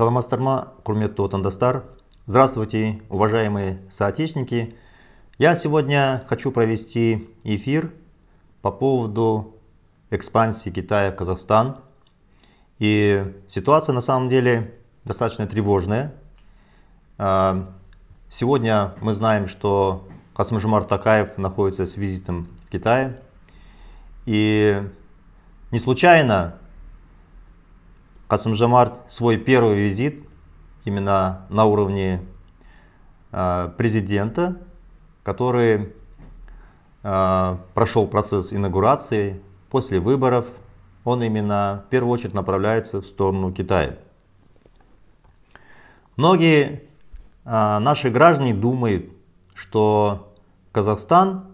Салам астарма, құрметті отандастар! Здравствуйте, уважаемые соотечественники! Я сегодня хочу провести эфир по поводу экспансии Китая в Казахстан. И ситуация на самом деле достаточно тревожная. А, сегодня мы знаем, что Касымжимар Такаев находится с визитом в Китае. И не случайно Касымжамарт свой первый визит именно на уровне э, президента, который э, прошел процесс инаугурации, после выборов он именно в первую очередь направляется в сторону Китая. Многие э, наши граждане думают, что Казахстан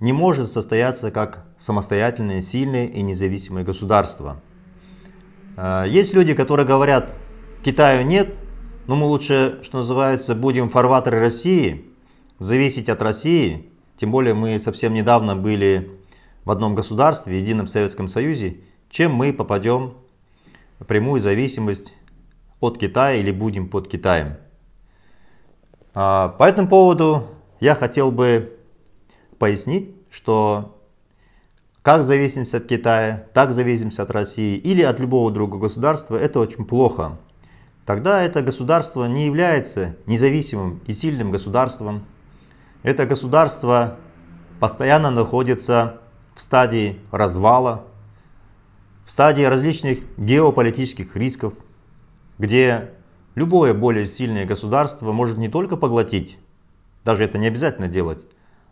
не может состояться как самостоятельное, сильное и независимое государство – а, есть люди, которые говорят, Китаю нет, но ну, мы лучше, что называется, будем фарватеры России, зависеть от России. Тем более мы совсем недавно были в одном государстве, едином Советском Союзе, чем мы попадем в прямую зависимость от Китая или будем под Китаем. А, по этому поводу я хотел бы пояснить, что как зависимся от Китая, так зависимся от России или от любого другого государства, это очень плохо. Тогда это государство не является независимым и сильным государством. Это государство постоянно находится в стадии развала, в стадии различных геополитических рисков, где любое более сильное государство может не только поглотить, даже это не обязательно делать,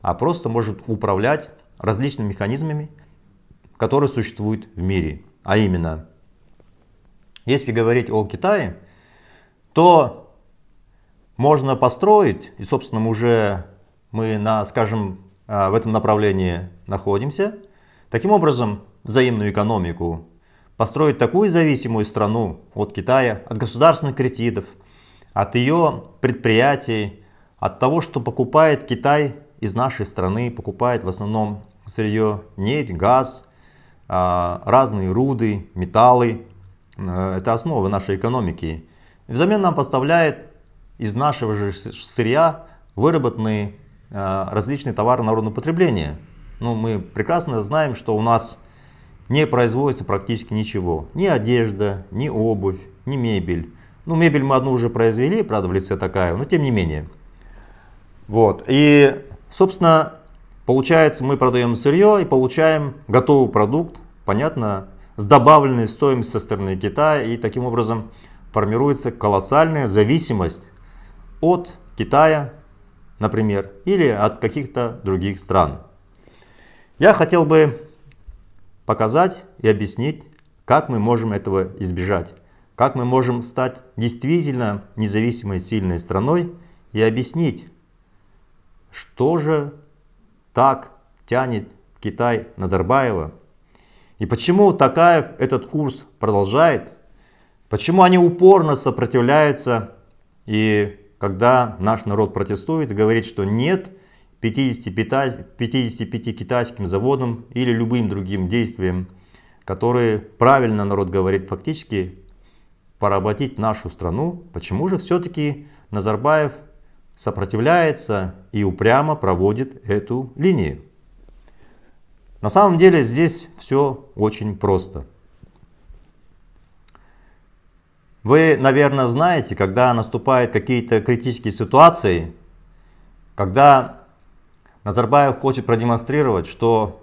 а просто может управлять различными механизмами, которые существуют в мире. А именно, если говорить о Китае, то можно построить, и, собственно, уже мы, на, скажем, а, в этом направлении находимся, таким образом взаимную экономику, построить такую зависимую страну от Китая, от государственных кредитов, от ее предприятий, от того, что покупает Китай из нашей страны, покупает в основном сырье, нефть, газ, а, разные руды, металлы. Э, это основа нашей экономики. Взамен нам поставляет из нашего же сырья выработанные а, различные товары народного потребления. Ну, мы прекрасно знаем, что у нас не производится практически ничего. Ни одежда, ни обувь, ни мебель. Ну, мебель мы одну уже произвели, правда, в лице такая, но тем не менее. Вот. И, собственно, Получается, мы продаем сырье и получаем готовый продукт, понятно, с добавленной стоимостью со стороны Китая. И таким образом формируется колоссальная зависимость от Китая, например, или от каких-то других стран. Я хотел бы показать и объяснить, как мы можем этого избежать, как мы можем стать действительно независимой сильной страной и объяснить, что же так тянет Китай Назарбаева? И почему Такаев этот курс продолжает? Почему они упорно сопротивляются и когда наш народ протестует и говорит, что нет 55, 55 китайским заводам или любым другим действиям, которые, правильно народ говорит, фактически поработить нашу страну, почему же все-таки Назарбаев сопротивляется и упрямо проводит эту линию. На самом деле здесь все очень просто. Вы, наверное, знаете, когда наступают какие-то критические ситуации, когда Назарбаев хочет продемонстрировать, что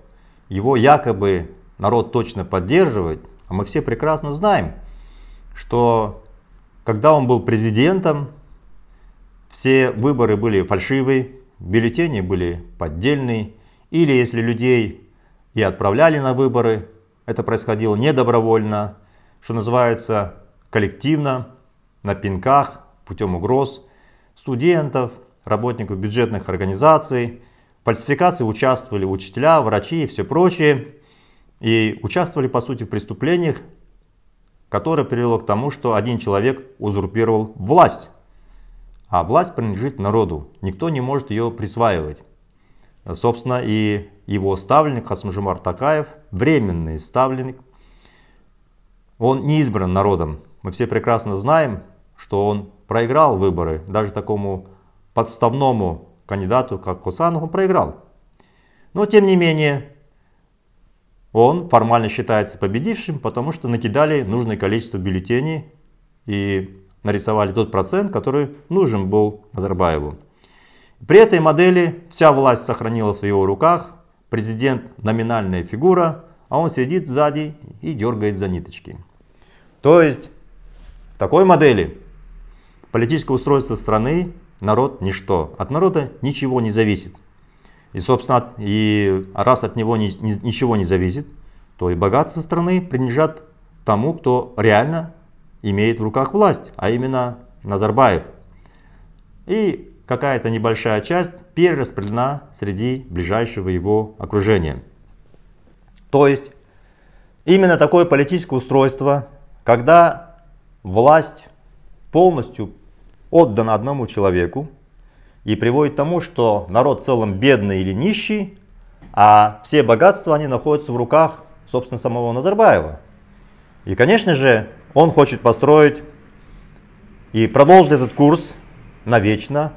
его якобы народ точно поддерживает, а мы все прекрасно знаем, что когда он был президентом, все выборы были фальшивые, бюллетени были поддельные, или если людей и отправляли на выборы, это происходило недобровольно, что называется коллективно, на пинках, путем угроз студентов, работников бюджетных организаций. В фальсификации участвовали учителя, врачи и все прочее. И участвовали, по сути, в преступлениях, которое привело к тому, что один человек узурпировал власть. А власть принадлежит народу, никто не может ее присваивать. Собственно, и его ставленник Хасмжимар Такаев, временный ставленник, он не избран народом. Мы все прекрасно знаем, что он проиграл выборы, даже такому подставному кандидату, как Кусанов, он проиграл. Но тем не менее, он формально считается победившим, потому что накидали нужное количество бюллетеней, и нарисовали тот процент, который нужен был Назарбаеву. При этой модели вся власть сохранилась в его руках, президент номинальная фигура, а он сидит сзади и дергает за ниточки. То есть в такой модели политическое устройство страны народ ничто. От народа ничего не зависит. И, собственно, и раз от него ни, ни, ничего не зависит, то и богатство страны принадлежат тому, кто реально имеет в руках власть, а именно Назарбаев. И какая-то небольшая часть перераспределена среди ближайшего его окружения. То есть именно такое политическое устройство, когда власть полностью отдана одному человеку и приводит к тому, что народ в целом бедный или нищий, а все богатства они находятся в руках, собственно, самого Назарбаева. И, конечно же, он хочет построить и продолжить этот курс навечно,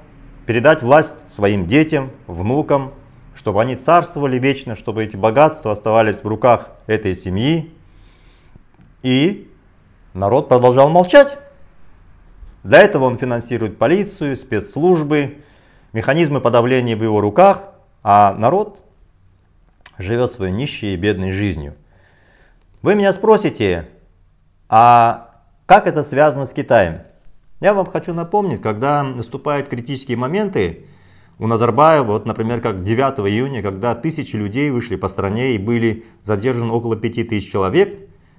передать власть своим детям, внукам, чтобы они царствовали вечно, чтобы эти богатства оставались в руках этой семьи. И народ продолжал молчать. Для этого он финансирует полицию, спецслужбы, механизмы подавления в его руках, а народ живет своей нищей и бедной жизнью. Вы меня спросите, а как это связано с Китаем? Я вам хочу напомнить, когда наступают критические моменты, у Назарбаева, вот, например, как 9 июня, когда тысячи людей вышли по стране и были задержаны около 5000 человек,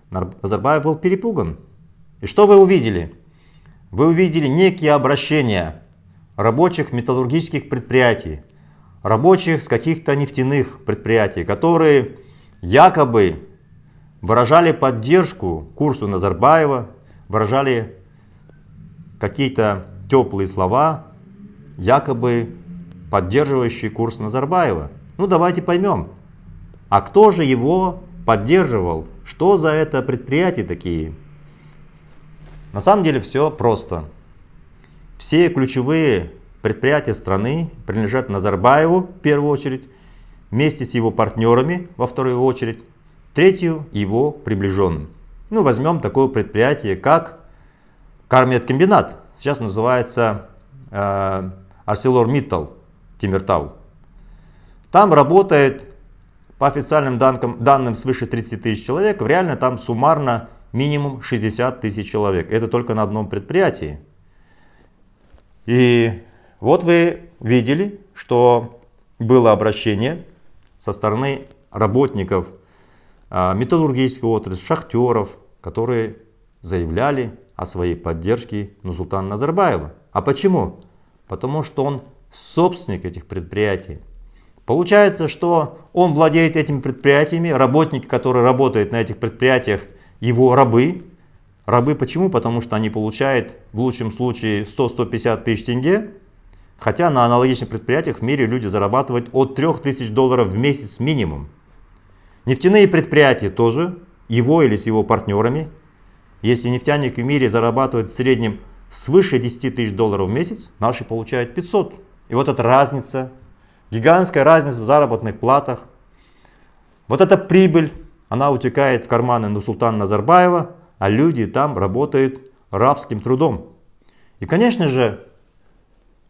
Назарбаев был перепуган. И что вы увидели? Вы увидели некие обращения рабочих металлургических предприятий, рабочих с каких-то нефтяных предприятий, которые якобы выражали поддержку курсу Назарбаева, выражали какие-то теплые слова, якобы поддерживающие курс Назарбаева. Ну давайте поймем, а кто же его поддерживал? Что за это предприятия такие? На самом деле все просто. Все ключевые предприятия страны принадлежат Назарбаеву в первую очередь, вместе с его партнерами во вторую очередь, третью его приближенным. Ну, возьмем такое предприятие, как Кармедкомбинат. Сейчас называется э, Mittal Тимиртау. Там работает, по официальным данным, данным, свыше 30 тысяч человек. Реально там суммарно минимум 60 тысяч человек. Это только на одном предприятии. И вот вы видели, что было обращение со стороны работников а, металлургическую отрасль, шахтеров, которые заявляли о своей поддержке Нусултана Назарбаева. А почему? Потому что он собственник этих предприятий. Получается, что он владеет этими предприятиями, работники, которые работают на этих предприятиях, его рабы. Рабы почему? Потому что они получают в лучшем случае 100-150 тысяч тенге, хотя на аналогичных предприятиях в мире люди зарабатывают от 3000 долларов в месяц минимум. Нефтяные предприятия тоже, его или с его партнерами. Если нефтяник в мире зарабатывает в среднем свыше 10 тысяч долларов в месяц, наши получают 500. И вот эта разница, гигантская разница в заработных платах, вот эта прибыль, она утекает в карманы Нусултана Назарбаева, а люди там работают рабским трудом. И, конечно же,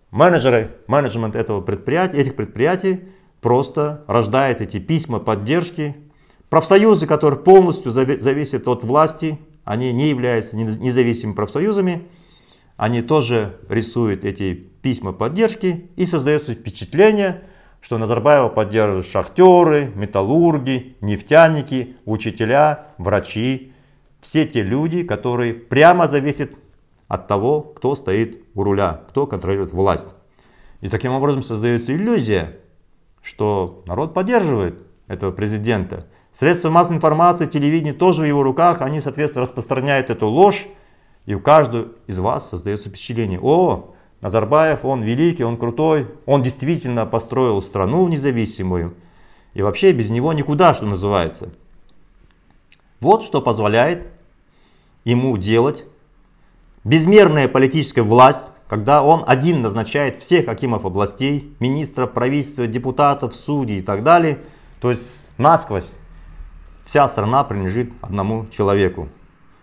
менеджеры, менеджмент этого предприятия, этих предприятий просто рождает эти письма поддержки. Профсоюзы, которые полностью зависят от власти, они не являются независимыми профсоюзами, они тоже рисуют эти письма поддержки и создается впечатление, что Назарбаева поддерживает шахтеры, металлурги, нефтяники, учителя, врачи. Все те люди, которые прямо зависят от того, кто стоит у руля, кто контролирует власть. И таким образом создается иллюзия, что народ поддерживает этого президента. Средства массовой информации, телевидение тоже в его руках, они, соответственно, распространяют эту ложь, и у каждого из вас создается впечатление, о, Назарбаев, он великий, он крутой, он действительно построил страну независимую, и вообще без него никуда, что называется. Вот что позволяет ему делать безмерная политическая власть, когда он один назначает всех акимов областей, министров, правительства, депутатов, судей и так далее, то есть насквозь вся страна принадлежит одному человеку.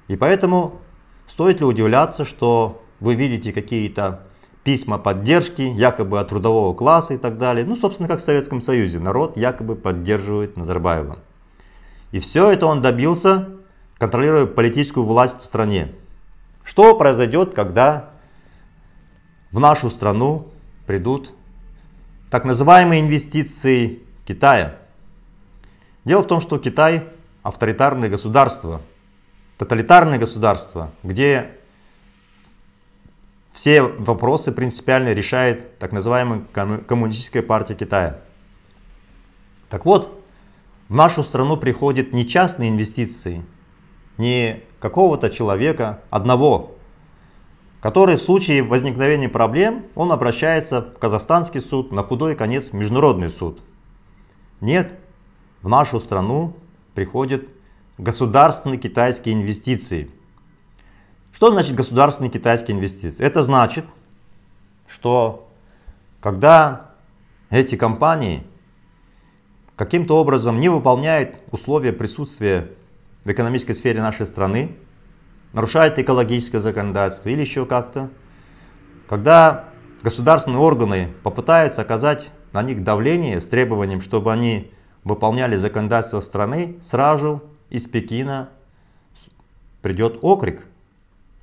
И поэтому стоит ли удивляться, что вы видите какие-то письма поддержки, якобы от трудового класса и так далее. Ну, собственно, как в Советском Союзе, народ якобы поддерживает Назарбаева. И все это он добился, контролируя политическую власть в стране. Что произойдет, когда в нашу страну придут так называемые инвестиции Китая. Дело в том, что Китай авторитарное государство, тоталитарное государство, где все вопросы принципиально решает так называемая коммунистическая партия Китая. Так вот, в нашу страну приходят не частные инвестиции, не какого-то человека одного, который в случае возникновения проблем, он обращается в казахстанский суд, на худой конец в международный суд. Нет, в нашу страну приходят государственные китайские инвестиции. Что значит государственные китайские инвестиции? Это значит, что когда эти компании каким-то образом не выполняют условия присутствия в экономической сфере нашей страны, нарушает экологическое законодательство или еще как-то. Когда государственные органы попытаются оказать на них давление с требованием, чтобы они выполняли законодательство страны, сразу из Пекина придет окрик,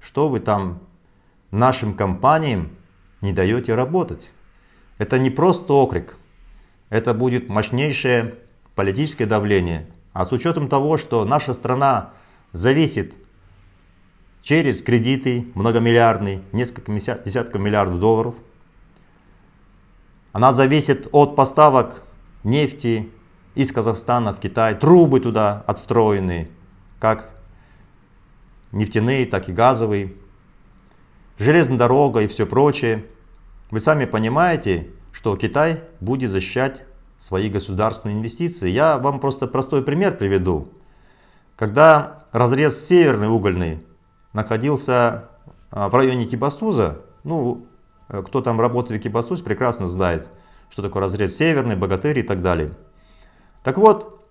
что вы там нашим компаниям не даете работать. Это не просто окрик, это будет мощнейшее политическое давление. А с учетом того, что наша страна зависит через кредиты многомиллиардные, несколько десятков миллиардов долларов. Она зависит от поставок нефти из Казахстана в Китай, трубы туда отстроены, как нефтяные, так и газовые, железная дорога и все прочее. Вы сами понимаете, что Китай будет защищать свои государственные инвестиции. Я вам просто простой пример приведу. Когда разрез северный угольный находился а, в районе Кибастуза. Ну, э, кто там работает в Кибастузе, прекрасно знает, что такое разрез северный, богатырь и так далее. Так вот,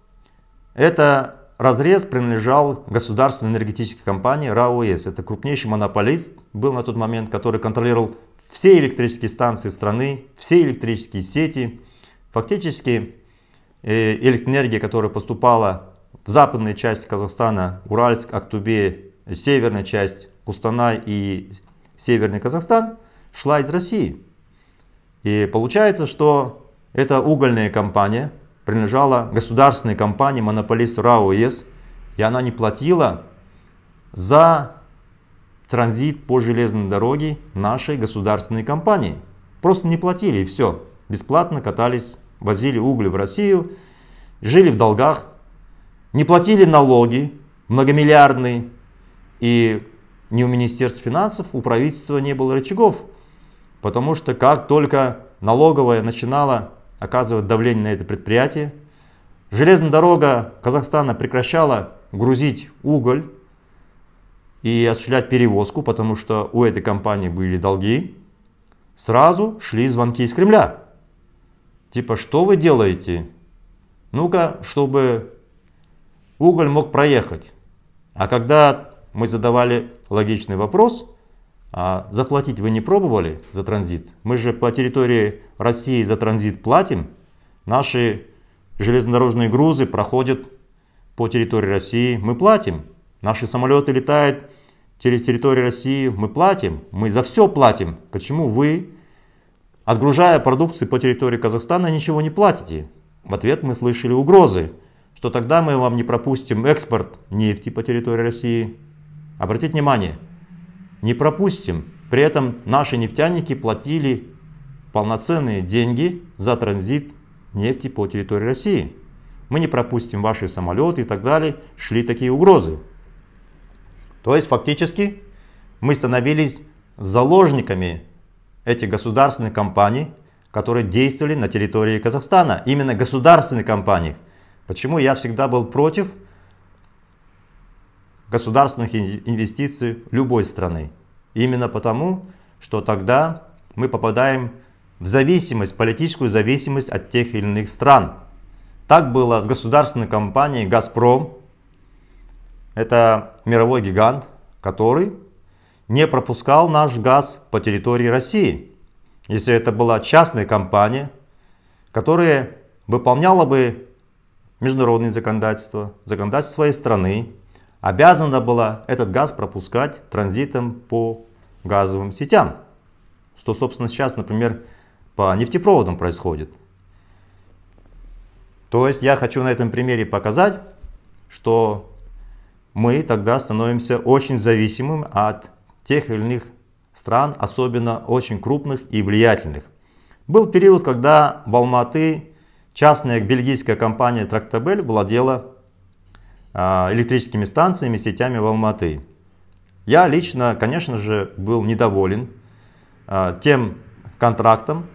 это разрез принадлежал государственной энергетической компании РАОЭС. Это крупнейший монополист был на тот момент, который контролировал все электрические станции страны, все электрические сети. Фактически э, электроэнергия, которая поступала в западные части Казахстана, Уральск, Актубе северная часть Кустанай и северный Казахстан шла из России. И получается, что эта угольная компания принадлежала государственной компании, монополисту РАО ЕС, и она не платила за транзит по железной дороге нашей государственной компании. Просто не платили и все. Бесплатно катались, возили уголь в Россию, жили в долгах, не платили налоги многомиллиардные, и ни у Министерства финансов, у правительства не было рычагов, потому что как только налоговая начинала оказывать давление на это предприятие, железная дорога Казахстана прекращала грузить уголь и осуществлять перевозку, потому что у этой компании были долги, сразу шли звонки из Кремля. Типа, что вы делаете? Ну-ка, чтобы уголь мог проехать. А когда мы задавали логичный вопрос, а заплатить вы не пробовали за транзит? Мы же по территории России за транзит платим. Наши железнодорожные грузы проходят по территории России, мы платим. Наши самолеты летают через территорию России, мы платим. Мы за все платим. Почему вы, отгружая продукцию по территории Казахстана, ничего не платите? В ответ мы слышали угрозы, что тогда мы вам не пропустим экспорт нефти по территории России, Обратите внимание, не пропустим. При этом наши нефтяники платили полноценные деньги за транзит нефти по территории России. Мы не пропустим ваши самолеты и так далее. Шли такие угрозы. То есть фактически мы становились заложниками этих государственных компаний, которые действовали на территории Казахстана. Именно государственных компаний. Почему я всегда был против государственных инвестиций любой страны. Именно потому, что тогда мы попадаем в зависимость, политическую зависимость от тех или иных стран. Так было с государственной компанией «Газпром». Это мировой гигант, который не пропускал наш газ по территории России. Если это была частная компания, которая выполняла бы международные законодательства, законодательства своей страны, обязана была этот газ пропускать транзитом по газовым сетям. Что, собственно, сейчас, например, по нефтепроводам происходит. То есть я хочу на этом примере показать, что мы тогда становимся очень зависимым от тех или иных стран, особенно очень крупных и влиятельных. Был период, когда в Алматы частная бельгийская компания Трактабель владела а, электрическими станциями, сетями в Алматы. Я лично, конечно же, был недоволен а, тем контрактом,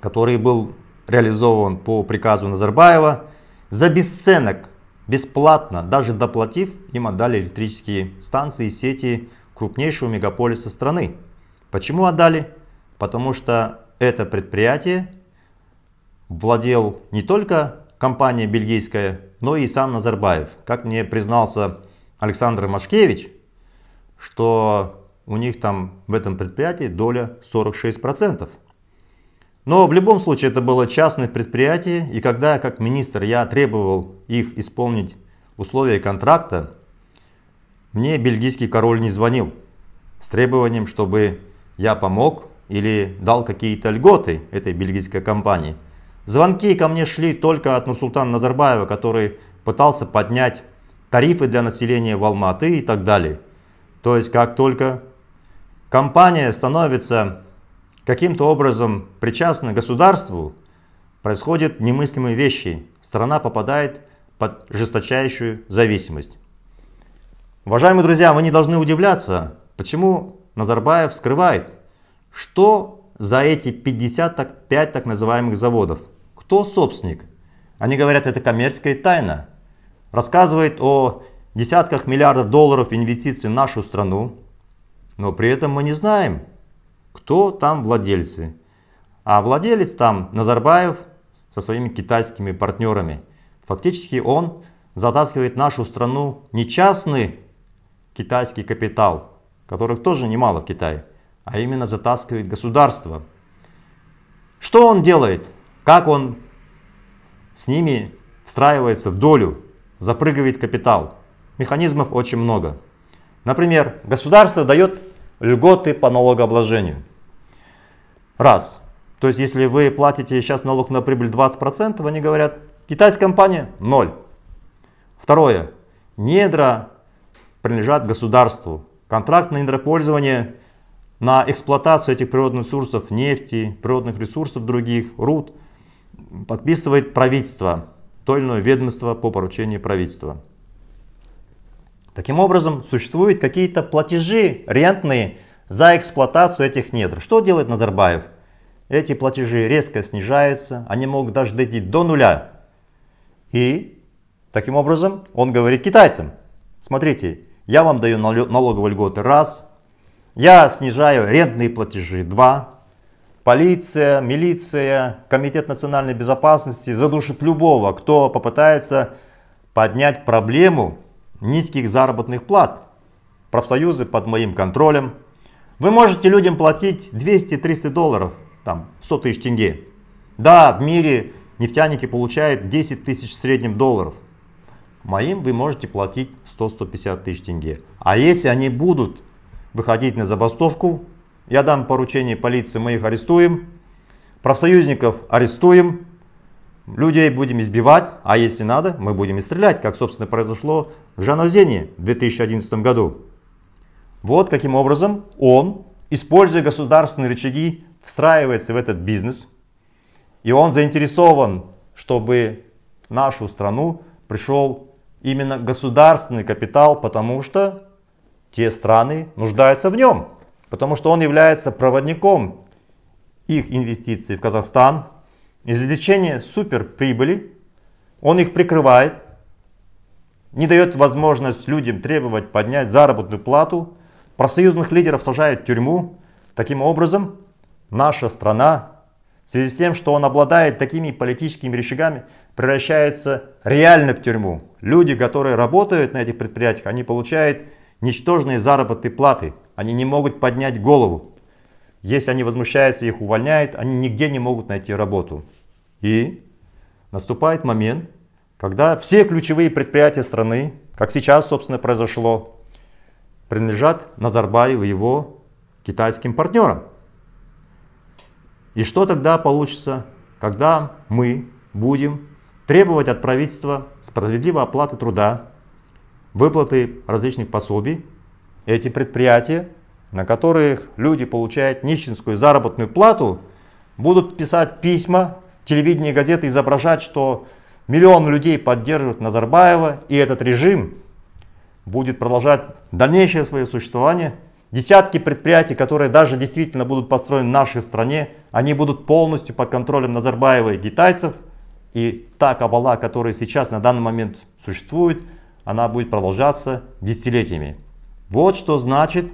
который был реализован по приказу Назарбаева. За бесценок, бесплатно, даже доплатив, им отдали электрические станции и сети крупнейшего мегаполиса страны. Почему отдали? Потому что это предприятие владел не только компания бельгийская, но и сам Назарбаев. Как мне признался Александр Машкевич, что у них там в этом предприятии доля 46%. Но в любом случае это было частное предприятие, и когда как министр я требовал их исполнить условия контракта, мне бельгийский король не звонил с требованием, чтобы я помог или дал какие-то льготы этой бельгийской компании – Звонки ко мне шли только от Нурсултана Назарбаева, который пытался поднять тарифы для населения в Алматы и так далее. То есть как только компания становится каким-то образом причастна к государству, происходят немыслимые вещи. Страна попадает под жесточайшую зависимость. Уважаемые друзья, вы не должны удивляться, почему Назарбаев скрывает, что за эти 55 так называемых заводов – кто собственник. Они говорят, это коммерческая тайна. Рассказывает о десятках миллиардов долларов инвестиций в нашу страну, но при этом мы не знаем, кто там владельцы. А владелец там Назарбаев со своими китайскими партнерами. Фактически он затаскивает нашу страну не частный китайский капитал, которых тоже немало в Китае, а именно затаскивает государство. Что он делает? Как он с ними встраивается в долю, запрыгивает капитал. Механизмов очень много. Например, государство дает льготы по налогообложению. Раз. То есть, если вы платите сейчас налог на прибыль 20%, они говорят, китайская компания – ноль. Второе. Недра принадлежат государству. Контракт на недропользование, на эксплуатацию этих природных ресурсов, нефти, природных ресурсов других, руд – подписывает правительство, то или иное ведомство по поручению правительства. Таким образом, существуют какие-то платежи рентные за эксплуатацию этих недр. Что делает Назарбаев? Эти платежи резко снижаются, они могут даже дойти до нуля. И таким образом он говорит китайцам, смотрите, я вам даю налоговые льготы раз, я снижаю рентные платежи два, полиция, милиция, комитет национальной безопасности задушит любого, кто попытается поднять проблему низких заработных плат. Профсоюзы под моим контролем. Вы можете людям платить 200-300 долларов, там 100 тысяч тенге. Да, в мире нефтяники получают 10 тысяч в среднем долларов. Моим вы можете платить 100-150 тысяч тенге. А если они будут выходить на забастовку, я дам поручение полиции, мы их арестуем, профсоюзников арестуем, людей будем избивать, а если надо, мы будем и стрелять, как, собственно, произошло в Жанозене в 2011 году. Вот каким образом он, используя государственные рычаги, встраивается в этот бизнес, и он заинтересован, чтобы в нашу страну пришел именно государственный капитал, потому что те страны нуждаются в нем потому что он является проводником их инвестиций в Казахстан, извлечение суперприбыли, он их прикрывает, не дает возможность людям требовать поднять заработную плату, профсоюзных лидеров сажают в тюрьму. Таким образом, наша страна в связи с тем, что он обладает такими политическими рычагами, превращается реально в тюрьму. Люди, которые работают на этих предприятиях, они получают ничтожные заработные платы, они не могут поднять голову. Если они возмущаются, их увольняют, они нигде не могут найти работу. И наступает момент, когда все ключевые предприятия страны, как сейчас, собственно, произошло, принадлежат Назарбаеву и его китайским партнерам. И что тогда получится, когда мы будем требовать от правительства справедливой оплаты труда, выплаты различных пособий, эти предприятия, на которых люди получают нищенскую заработную плату, будут писать письма, телевидение и газеты изображать, что миллион людей поддерживают Назарбаева, и этот режим будет продолжать дальнейшее свое существование. Десятки предприятий, которые даже действительно будут построены в нашей стране, они будут полностью под контролем Назарбаева и китайцев. И та кабала, которая сейчас на данный момент существует, она будет продолжаться десятилетиями. Вот что значит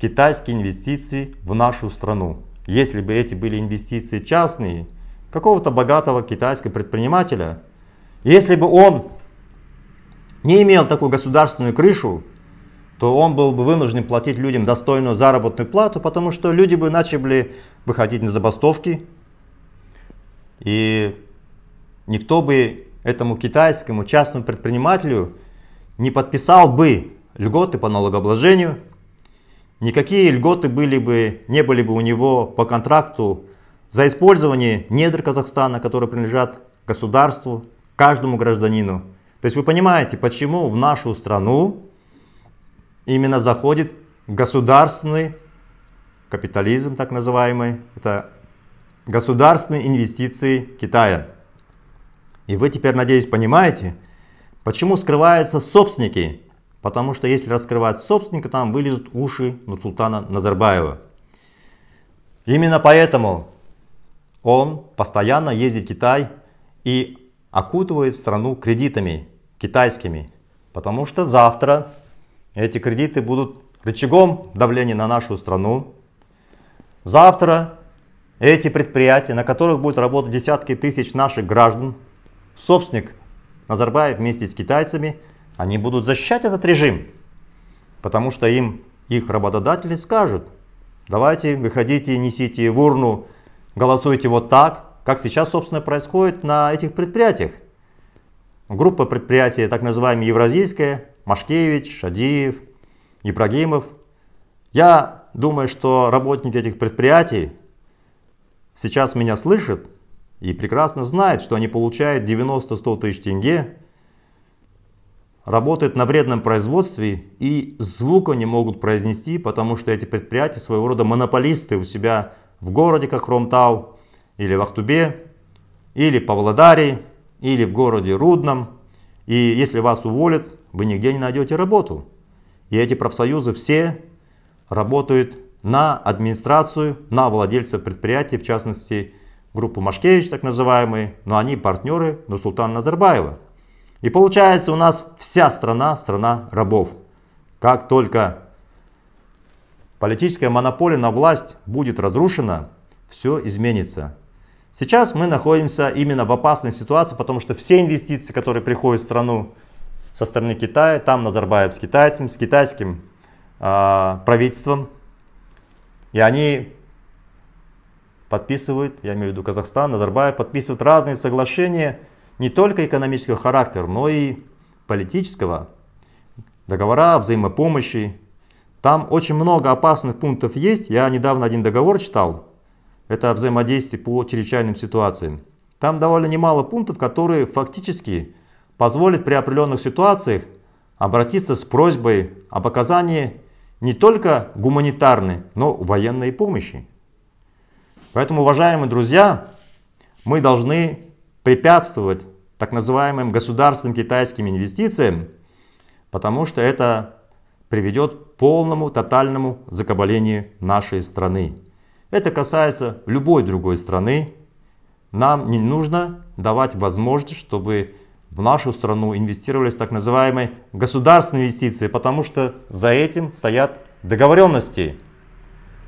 китайские инвестиции в нашу страну. Если бы эти были инвестиции частные, какого-то богатого китайского предпринимателя, если бы он не имел такую государственную крышу, то он был бы вынужден платить людям достойную заработную плату, потому что люди бы начали выходить на забастовки, и никто бы этому китайскому частному предпринимателю не подписал бы льготы по налогообложению. Никакие льготы были бы, не были бы у него по контракту за использование недр Казахстана, которые принадлежат государству, каждому гражданину. То есть вы понимаете, почему в нашу страну именно заходит государственный капитализм, так называемый, это государственные инвестиции Китая. И вы теперь, надеюсь, понимаете, почему скрываются собственники Потому что если раскрывать собственника, там вылезут уши Нурсултана Назарбаева. Именно поэтому он постоянно ездит в Китай и окутывает страну кредитами китайскими. Потому что завтра эти кредиты будут рычагом давления на нашу страну. Завтра эти предприятия, на которых будут работать десятки тысяч наших граждан, собственник Назарбаев вместе с китайцами – они будут защищать этот режим, потому что им их работодатели скажут, давайте выходите, несите в урну, голосуйте вот так, как сейчас, собственно, происходит на этих предприятиях. Группа предприятий, так называемая евразийская, Машкевич, Шадиев, Ибрагимов. Я думаю, что работники этих предприятий сейчас меня слышат и прекрасно знают, что они получают 90-100 тысяч тенге работают на вредном производстве и звука не могут произнести, потому что эти предприятия своего рода монополисты у себя в городе, как Ромтау или в Ахтубе, или в Павлодаре, или в городе Рудном. И если вас уволят, вы нигде не найдете работу. И эти профсоюзы все работают на администрацию, на владельца предприятий, в частности, группу Машкевич, так называемые, но они партнеры Нурсултана Назарбаева. И получается у нас вся страна, страна рабов. Как только политическая монополия на власть будет разрушена, все изменится. Сейчас мы находимся именно в опасной ситуации, потому что все инвестиции, которые приходят в страну со стороны Китая, там Назарбаев с китайцем, с китайским э, правительством, и они подписывают, я имею в виду Казахстан, Назарбаев подписывает разные соглашения не только экономического характера, но и политического. Договора взаимопомощи. Там очень много опасных пунктов есть. Я недавно один договор читал. Это взаимодействие по чрезвычайным ситуациям. Там довольно немало пунктов, которые фактически позволят при определенных ситуациях обратиться с просьбой об оказании не только гуманитарной, но и военной помощи. Поэтому, уважаемые друзья, мы должны препятствовать так называемым государственным китайским инвестициям, потому что это приведет к полному, тотальному закабалению нашей страны. Это касается любой другой страны. Нам не нужно давать возможность, чтобы в нашу страну инвестировались так называемые государственные инвестиции, потому что за этим стоят договоренности.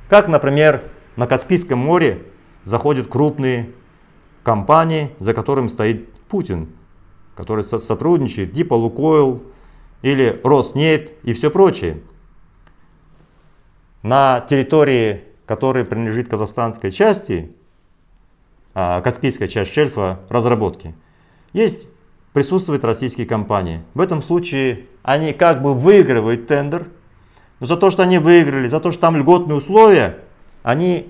Как, например, на Каспийском море заходят крупные компании, за которым стоит Путин, который сотрудничает типа Лукойл или Роснефть и все прочее. На территории, которая принадлежит казахстанской части, а, Каспийская часть шельфа разработки, есть присутствуют российские компании. В этом случае они как бы выигрывают тендер, но за то, что они выиграли, за то, что там льготные условия, они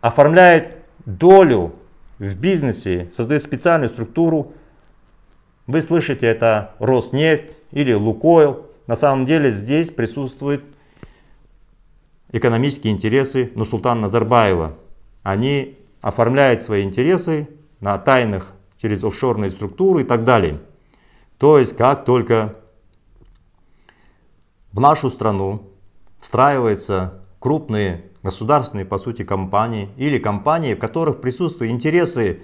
оформляют долю в бизнесе создают специальную структуру. Вы слышите, это Роснефть или Лукойл. На самом деле здесь присутствуют экономические интересы Нусултана Назарбаева. Они оформляют свои интересы на тайных через офшорные структуры и так далее. То есть как только в нашу страну встраиваются крупные государственные, по сути, компании или компании, в которых присутствуют интересы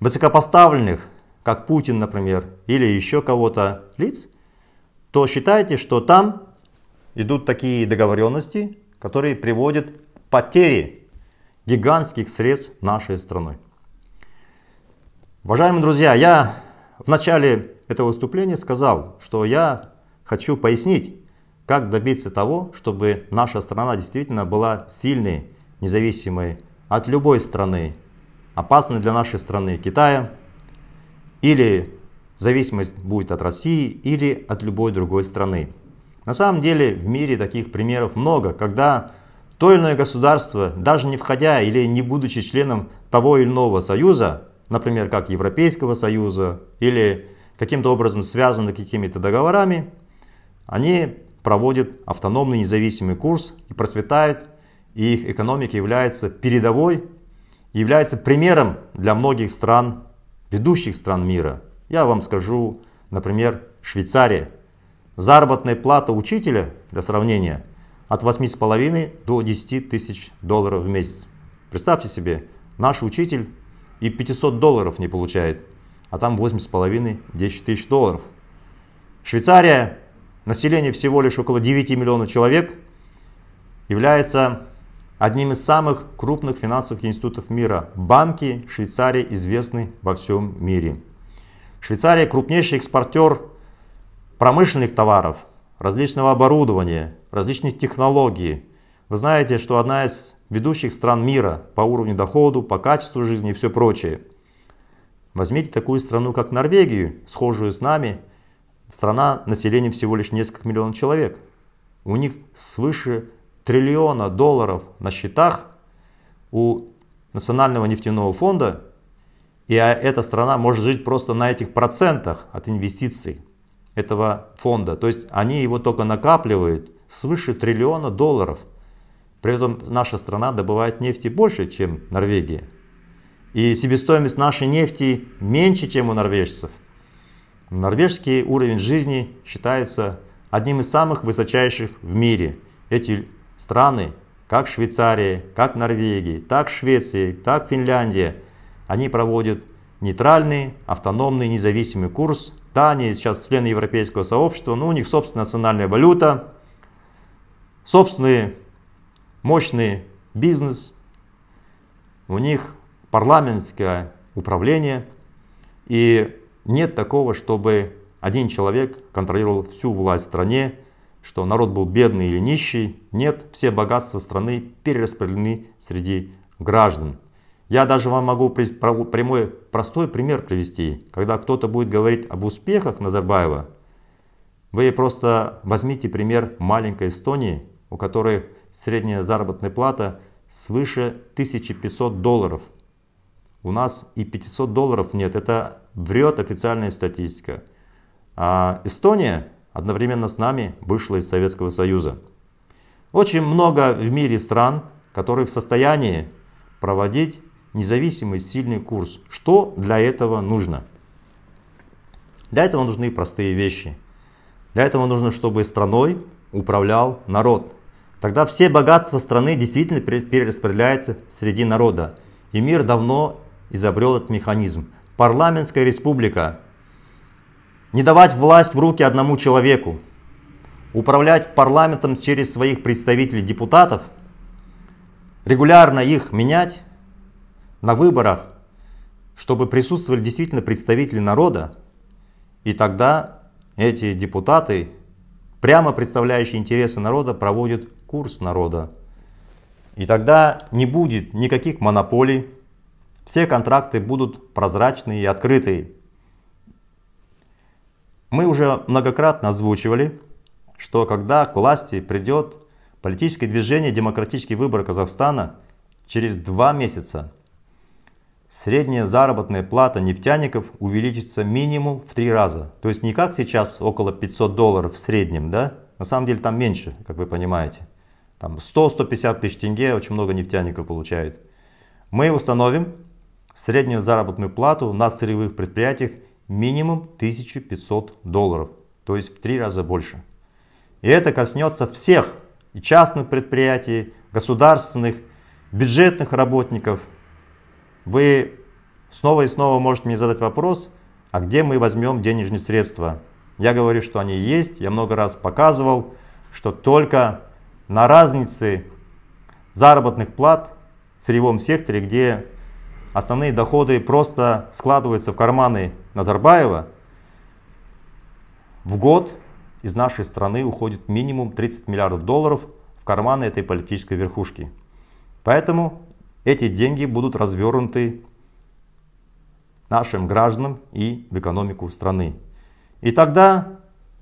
высокопоставленных, как Путин, например, или еще кого-то лиц, то считайте, что там идут такие договоренности, которые приводят к потере гигантских средств нашей страны. Уважаемые друзья, я в начале этого выступления сказал, что я хочу пояснить, как добиться того, чтобы наша страна действительно была сильной, независимой от любой страны, опасной для нашей страны Китая, или зависимость будет от России, или от любой другой страны. На самом деле в мире таких примеров много, когда то или иное государство, даже не входя или не будучи членом того или иного союза, например, как Европейского союза, или каким-то образом связаны какими-то договорами, они проводит автономный независимый курс и процветает, и их экономика является передовой, является примером для многих стран, ведущих стран мира. Я вам скажу, например, Швейцария. Заработная плата учителя, для сравнения, от 8,5 до 10 тысяч долларов в месяц. Представьте себе, наш учитель и 500 долларов не получает, а там 8,5-10 тысяч долларов. Швейцария население всего лишь около 9 миллионов человек, является одним из самых крупных финансовых институтов мира. Банки Швейцарии известны во всем мире. Швейцария крупнейший экспортер промышленных товаров, различного оборудования, различных технологий. Вы знаете, что одна из ведущих стран мира по уровню доходу, по качеству жизни и все прочее. Возьмите такую страну, как Норвегию, схожую с нами, Страна населением всего лишь несколько миллионов человек. У них свыше триллиона долларов на счетах у Национального нефтяного фонда. И а эта страна может жить просто на этих процентах от инвестиций этого фонда. То есть они его только накапливают свыше триллиона долларов. При этом наша страна добывает нефти больше, чем Норвегия. И себестоимость нашей нефти меньше, чем у норвежцев. Норвежский уровень жизни считается одним из самых высочайших в мире. Эти страны, как Швейцария, как Норвегия, так Швеция, так Финляндия, они проводят нейтральный, автономный, независимый курс. Да, они сейчас члены европейского сообщества, но у них собственная национальная валюта, собственный мощный бизнес, у них парламентское управление. И нет такого, чтобы один человек контролировал всю власть в стране, что народ был бедный или нищий. Нет, все богатства страны перераспределены среди граждан. Я даже вам могу прямой, простой пример привести. Когда кто-то будет говорить об успехах Назарбаева, вы просто возьмите пример маленькой Эстонии, у которой средняя заработная плата свыше 1500 долларов. У нас и 500 долларов нет. Это врет официальная статистика. А Эстония одновременно с нами вышла из Советского Союза. Очень много в мире стран, которые в состоянии проводить независимый сильный курс. Что для этого нужно? Для этого нужны простые вещи. Для этого нужно, чтобы страной управлял народ. Тогда все богатства страны действительно перераспределяются среди народа. И мир давно изобрел этот механизм парламентская республика. Не давать власть в руки одному человеку. Управлять парламентом через своих представителей депутатов. Регулярно их менять на выборах, чтобы присутствовали действительно представители народа. И тогда эти депутаты, прямо представляющие интересы народа, проводят курс народа. И тогда не будет никаких монополий, все контракты будут прозрачные и открытые. Мы уже многократно озвучивали, что когда к власти придет политическое движение «Демократический выбор Казахстана» через два месяца, средняя заработная плата нефтяников увеличится минимум в три раза. То есть не как сейчас около 500 долларов в среднем, да? На самом деле там меньше, как вы понимаете. Там 100-150 тысяч тенге очень много нефтяников получает. Мы установим среднюю заработную плату на сырьевых предприятиях минимум 1500 долларов, то есть в три раза больше. И это коснется всех и частных предприятий, государственных, бюджетных работников. Вы снова и снова можете мне задать вопрос, а где мы возьмем денежные средства? Я говорю, что они есть, я много раз показывал, что только на разнице заработных плат в сырьевом секторе, где основные доходы просто складываются в карманы Назарбаева, в год из нашей страны уходит минимум 30 миллиардов долларов в карманы этой политической верхушки. Поэтому эти деньги будут развернуты нашим гражданам и в экономику страны. И тогда,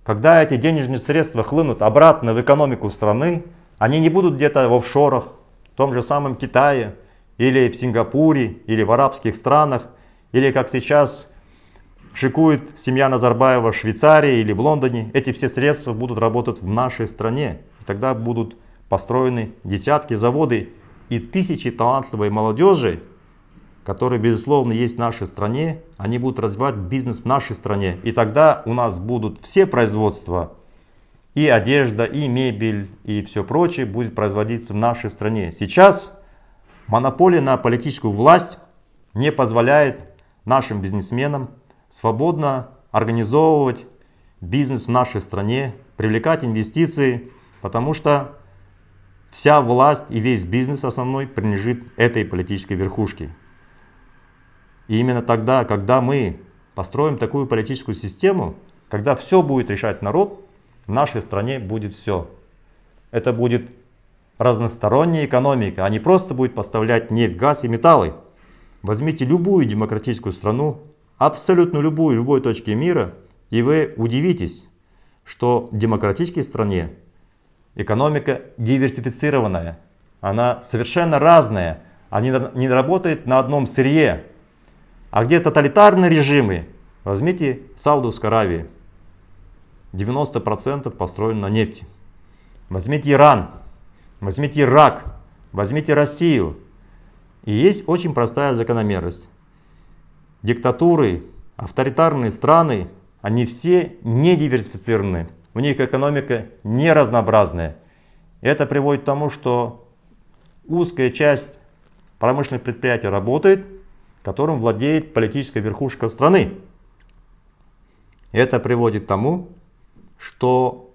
когда эти денежные средства хлынут обратно в экономику страны, они не будут где-то в офшорах, в том же самом Китае, или в Сингапуре, или в арабских странах, или как сейчас шикует семья Назарбаева в Швейцарии или в Лондоне, эти все средства будут работать в нашей стране. И тогда будут построены десятки заводы и тысячи талантливой молодежи, которые, безусловно, есть в нашей стране, они будут развивать бизнес в нашей стране. И тогда у нас будут все производства, и одежда, и мебель, и все прочее будет производиться в нашей стране. Сейчас Монополия на политическую власть не позволяет нашим бизнесменам свободно организовывать бизнес в нашей стране, привлекать инвестиции, потому что вся власть и весь бизнес основной принадлежит этой политической верхушке. И именно тогда, когда мы построим такую политическую систему, когда все будет решать народ, в нашей стране будет все. Это будет разносторонняя экономика, а не просто будет поставлять нефть, газ и металлы. Возьмите любую демократическую страну, абсолютно любую, любой точки мира, и вы удивитесь, что в демократической стране экономика диверсифицированная, она совершенно разная, она не работает на одном сырье. А где тоталитарные режимы, возьмите Саудовскую Аравию, 90% построено на нефти. Возьмите Иран, возьмите Ирак, возьмите Россию. И есть очень простая закономерность. Диктатуры, авторитарные страны, они все не диверсифицированы. У них экономика не разнообразная. Это приводит к тому, что узкая часть промышленных предприятий работает, которым владеет политическая верхушка страны. Это приводит к тому, что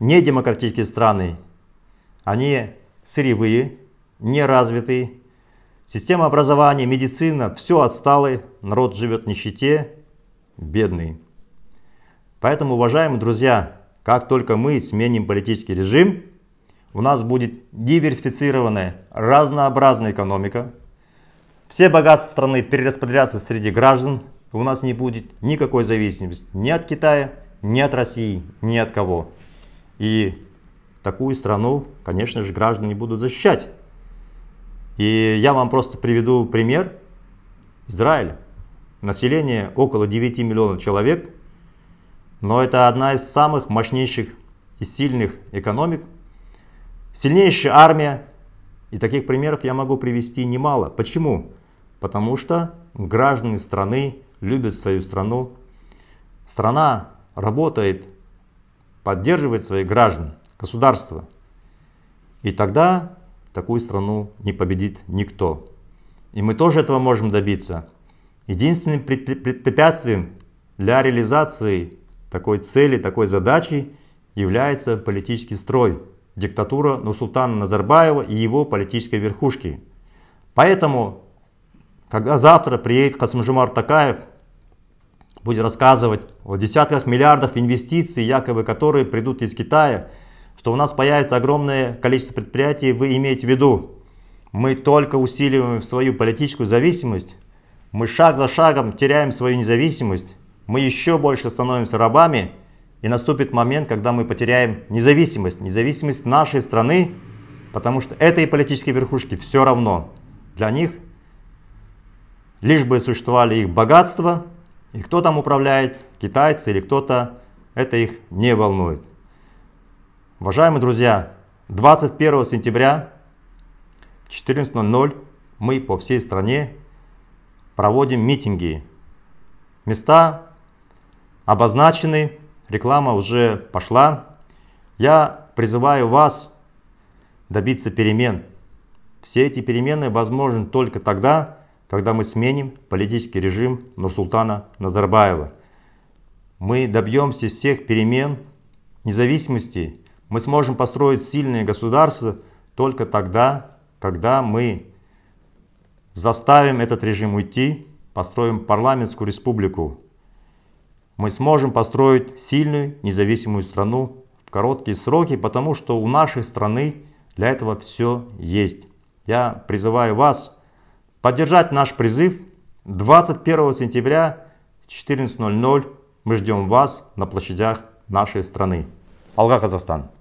недемократические страны, они сырьевые, неразвитые, система образования, медицина, все отсталый, народ живет в нищете, бедный. Поэтому, уважаемые друзья, как только мы сменим политический режим, у нас будет диверсифицированная, разнообразная экономика. Все богатства страны перераспределятся среди граждан. У нас не будет никакой зависимости ни от Китая, ни от России, ни от кого. И такую страну, конечно же, граждане будут защищать. И я вам просто приведу пример Израиль. Население около 9 миллионов человек, но это одна из самых мощнейших и сильных экономик, сильнейшая армия. И таких примеров я могу привести немало. Почему? Потому что граждане страны любят свою страну. Страна работает поддерживать своих граждан, государство. И тогда такую страну не победит никто. И мы тоже этого можем добиться. Единственным препятствием для реализации такой цели, такой задачи является политический строй, диктатура нусултана Назарбаева и его политической верхушки. Поэтому, когда завтра приедет Касымжумар Такаев, будет рассказывать о десятках миллиардов инвестиций, якобы которые придут из Китая, что у нас появится огромное количество предприятий, вы имеете в виду, мы только усиливаем свою политическую зависимость, мы шаг за шагом теряем свою независимость, мы еще больше становимся рабами, и наступит момент, когда мы потеряем независимость, независимость нашей страны, потому что этой политической верхушке все равно. Для них лишь бы существовали их богатства, и кто там управляет, китайцы или кто-то, это их не волнует. Уважаемые друзья, 21 сентября 14.00 мы по всей стране проводим митинги. Места обозначены, реклама уже пошла. Я призываю вас добиться перемен. Все эти перемены возможны только тогда, когда мы сменим политический режим Нурсултана Назарбаева. Мы добьемся всех перемен, независимости. Мы сможем построить сильное государство только тогда, когда мы заставим этот режим уйти, построим парламентскую республику. Мы сможем построить сильную независимую страну в короткие сроки, потому что у нашей страны для этого все есть. Я призываю вас поддержать наш призыв 21 сентября 14.00 мы ждем вас на площадях нашей страны. Алга, Казахстан!